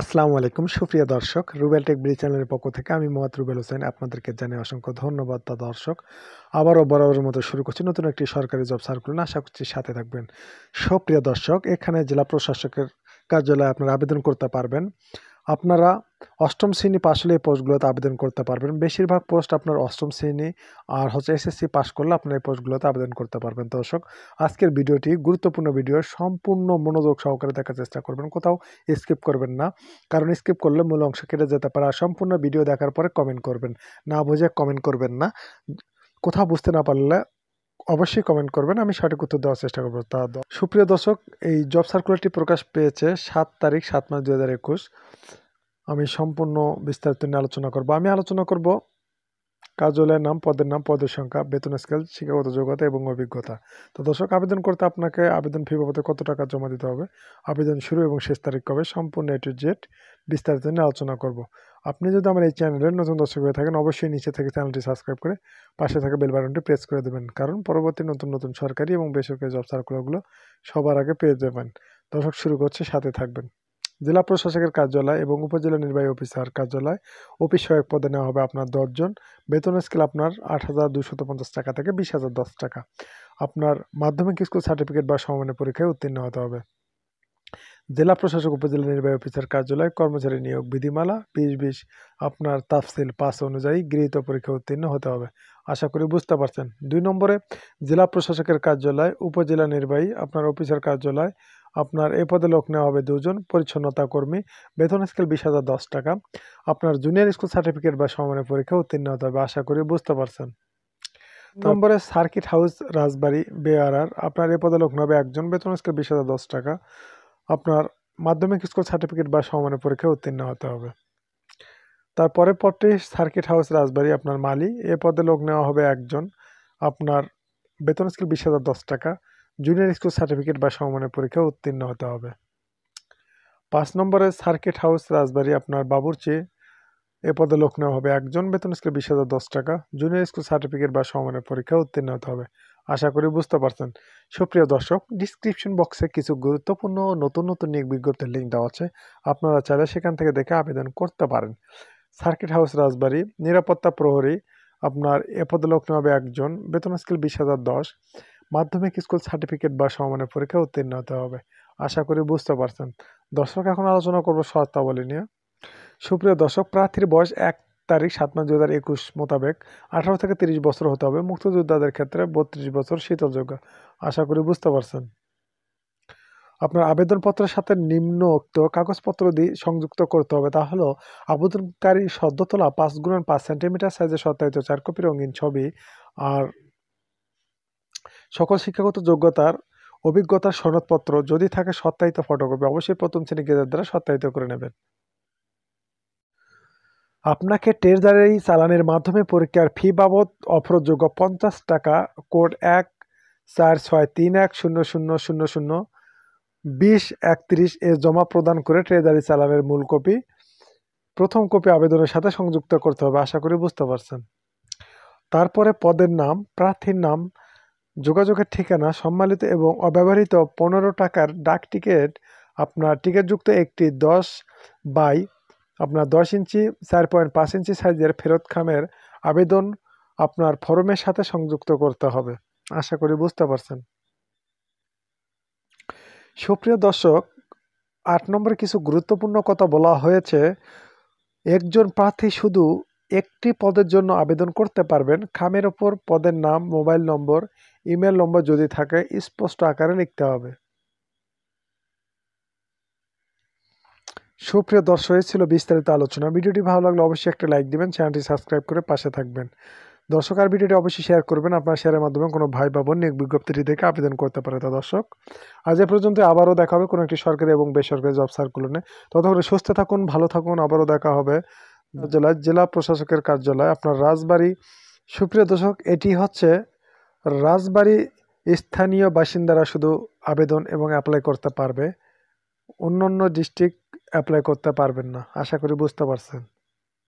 আসসালামু আলাইকুম সুপ্রিয় দর্শক রুবেল টেক ব্রিজ চ্যানেলের পক্ষ থেকে আমি মোহাম্মদ রুবেল হোসেন আপনাদেরকে জানাই অসংখ্য ধন্যবাদ তা দর্শক আবারও বরাবরের মতো শুরু করছি নতুন একটি সরকারি জব সার্কুলার আশা করছি সাথে থাকবেন সুপ্রিয় দর্শক এখানে জেলা প্রশাসকের কার্যালয়ে আপনারা আবেদন করতে পারবেন আপনারা অষ্টম শ্রেণী পাশ হলে এই পোস্টগুলোতে আবেদন করতে পারবেন বেশিরভাগ পোস্ট আপনার অষ্টম শ্রেণী আর হচ্ছে এসএসসি পাস করলে আপনার এই পোস্টগুলোতে আবেদন করতে পারবেন দর্শক আজকের ভিডিওটি গুরুত্বপূর্ণ ভিডিও সম্পূর্ণ মনোযোগ সহকারে দেখার চেষ্টা করবেন কোথাও স্কিপ করবেন না কারণ স্কিপ করলে মূল অংশ কেটে যেতে পারে আর সম্পূর্ণ ভিডিও দেখার পরে কমেন্ট করবেন না বুঝে কমেন্ট করবেন না কোথাও বুঝতে না পারলে অবশ্যই কমেন্ট করবেন আমি সঠিক উত্তর দেওয়ার চেষ্টা করবো তা সুপ্রিয় দর্শক এই জব সার্কুলারটি প্রকাশ পেয়েছে সাত তারিখ সাত মাস দু হাজার একুশ আমি সম্পূর্ণ বিস্তারিত নিয়ে আলোচনা করব আমি আলোচনা করব কার্যালয়ের নাম পদের নাম পদের সংখ্যা বেতন স্কেল শিক্ষাগত যোগ্যতা এবং অভিজ্ঞতা তো দর্শক আবেদন করতে আপনাকে আবেদন ফি বাবদে কত টাকা জমা দিতে হবে আবেদন শুরু এবং শেষ তারিখ কবে সম্পূর্ণ এ টু জেড বিস্তারিত নিয়ে আলোচনা করব আপনি যদি আমার এই চ্যানেলের নতুন দর্শক হয়ে থাকেন অবশ্যই নিচে থেকে চ্যানেলটি সাবস্ক্রাইব করে পাশে থাকা বেল বাটনটি প্রেস করে দেবেন কারণ পরবর্তী নতুন নতুন সরকারি এবং বেসরকারি জব সার্কুলারগুলো সবার আগে পেয়ে যাবেন দর্শক শুরু করছে সাথে থাকবেন জেলা প্রশাসকের কার্যালয় এবং উপজেলা নির্বাহী অফিসার কার্যালয় অফিস সহায়ক পদে নেওয়া হবে আপনার দশজন বেতন স্কেল আপনার আট হাজার দুশো পঞ্চাশ টাকা থেকে বিশ হাজার দশ টাকা আপনার মাধ্যমিক স্কুল সার্টিফিকেট বা সমমানের পরীক্ষায় উত্তীর্ণ হতে হবে জেলা প্রশাসক উপজেলা নির্বাহী অফিসার কার্যালয় কর্মচারী নিয়োগ বিধিমালা বিশ বিশ আপনার তাফসিল পাস অনুযায়ী গৃহীত পরীক্ষা উত্তীর্ণ হতে হবে আশা করি বুঝতে পারছেন দুই নম্বরে জেলা প্রশাসকের কার্যালয় উপজেলা নির্বাহী আপনার অফিসার কার্যালয় আপনার এ পদে লোক নেওয়া হবে দুজন পরিচ্ছন্নতা কর্মী বেতন স্কেল বিশ হাজার দশ টাকা আপনার জুনিয়র স্কুল সার্টিফিকেট বা সমানের পরীক্ষা উত্তীর্ণ হতে হবে আশা করি বুঝতে পারছেন নম্বরে সার্কিট হাউস রাজবাড়ি বেআরআর আপনার এ পদে লোক নেবে একজন বেতন স্কেল বিশ হাজার দশ টাকা আপনার মাধ্যমিক স্কুল সার্টিফিকেট বা সমানের পরীক্ষা উত্তীর্ণ হতে হবে তারপরে পদটি সার্কিট হাউস রাজবাড়ি আপনার মালি এ পদে লোক নেওয়া হবে একজন আপনার বেতন স্কেল বিশ হাজার দশ টাকা জুনিয়র স্কুল সার্টিফিকেট বা সমমানের পরীক্ষা উত্তীর্ণ হতে হবে পাঁচ নম্বরে সার্কিট হাউস রাজবাড়ি আপনার বাবুরচি এ পদে লোক নেওয়া হবে একজন বেতন স্কেল বিশ হাজার দশ টাকা জুনিয়র স্কুল সার্টিফিকেট বা সমমানের পরীক্ষা উত্তীর্ণ হতে হবে আশা করি বুঝতে পারছেন সুপ্রিয় দর্শক ডিসক্রিপশন বক্সে কিছু গুরুত্বপূর্ণ নতুন নতুন নিয়োগ বিজ্ঞপ্তির লিঙ্ক দেওয়া আছে আপনারা চাইলে সেখান থেকে দেখে আবেদন করতে পারেন সার্কিট হাউস রাজবাড়ি নিরাপত্তা প্রহরী আপনার এ পদে লোক নেওয়া হবে একজন বেতন স্কেল বিশ হাজার দশ মাধ্যমিক স্কুল সার্টিফিকেট বা সমমানের পরীক্ষা উত্তীর্ণ হতে হবে আশা করি বুঝতে পারছেন দর্শক এখন আলোচনা করব শর্তাবলী নিয়ে সুপ্রিয় দর্শক প্রার্থীর বয়স এক তারিখ সাত মাস দু হাজার একুশ মোতাবেক আঠারো থেকে তিরিশ বছর হতে হবে মুক্তিযোদ্ধাদের ক্ষেত্রে বত্রিশ বছর শীতলযোগ্য আশা করি বুঝতে পারছেন আপনার আবেদনপত্রের সাথে নিম্নোক্ত কাগজপত্র দিয়ে সংযুক্ত করতে হবে তা হলো আবেদনকারী সদ্য তোলা পাঁচ গুণ পাঁচ সেন্টিমিটার সাইজের সত্তাহিত চার কপি রঙিন ছবি আর সকল শিক্ষাগত যোগ্যতার অভিজ্ঞতার সনদপত্র যদি থাকে সত্যায়িত ফটোকপি অবশ্যই প্রথম শ্রেণী গেজার দ্বারা সত্যায়িত করে নেবেন আপনাকে টেরদারি চালানের মাধ্যমে পরীক্ষার ফি বাবদ অফরযোগ্য পঞ্চাশ টাকা কোড এক চার ছয় তিন এক শূন্য শূন্য শূন্য শূন্য বিশ একত্রিশ এ জমা প্রদান করে ট্রেজারি চালানের মূল কপি প্রথম কপি আবেদনের সাথে সংযুক্ত করতে হবে আশা করি বুঝতে পারছেন তারপরে পদের নাম প্রার্থীর নাম যোগাযোগের ঠিকানা সম্মানিত এবং অব্যবহৃত পনেরো টাকার ডাক টিকিট আপনার টিকিটযুক্ত একটি দশ বাই আপনার দশ ইঞ্চি চার পয়েন্ট পাঁচ ইঞ্চি সাইজের ফেরত খামের আবেদন আপনার ফরমের সাথে সংযুক্ত করতে হবে আশা করি বুঝতে পারছেন সুপ্রিয় দর্শক আট নম্বরে কিছু গুরুত্বপূর্ণ কথা বলা হয়েছে একজন প্রার্থী শুধু একটি পদের জন্য আবেদন করতে পারবেন খামের ওপর পদের নাম মোবাইল নম্বর ইমেল নম্বর যদি থাকে স্পষ্ট আকারে লিখতে হবে সুপ্রিয় দর্শক ছিল বিস্তারিত আলোচনা ভিডিওটি ভালো লাগলে অবশ্যই একটা লাইক দিবেন চ্যানেলটি সাবস্ক্রাইব করে পাশে থাকবেন দর্শক আর ভিডিওটি অবশ্যই শেয়ার করবেন আপনার শেয়ারের মাধ্যমে কোনো ভাই বা বোন এক বিজ্ঞপ্তিটি দেখে আবেদন করতে পারে তা দর্শক আজ এ পর্যন্ত আবারও দেখা হবে কোনো একটি সরকারি এবং বেসরকারি জব সার্কুলনে ততক্ষণে সুস্থ থাকুন ভালো থাকুন আবারও দেখা হবে জেলা জেলা প্রশাসকের কার্যালয় আপনার রাজবাড়ি সুপ্রিয় দর্শক এটি হচ্ছে রাজবাড়ি স্থানীয় বাসিন্দারা শুধু আবেদন এবং অ্যাপ্লাই করতে পারবে অন্য অন্য ডিস্ট্রিক্ট অ্যাপ্লাই করতে পারবেন না আশা করি বুঝতে পারছেন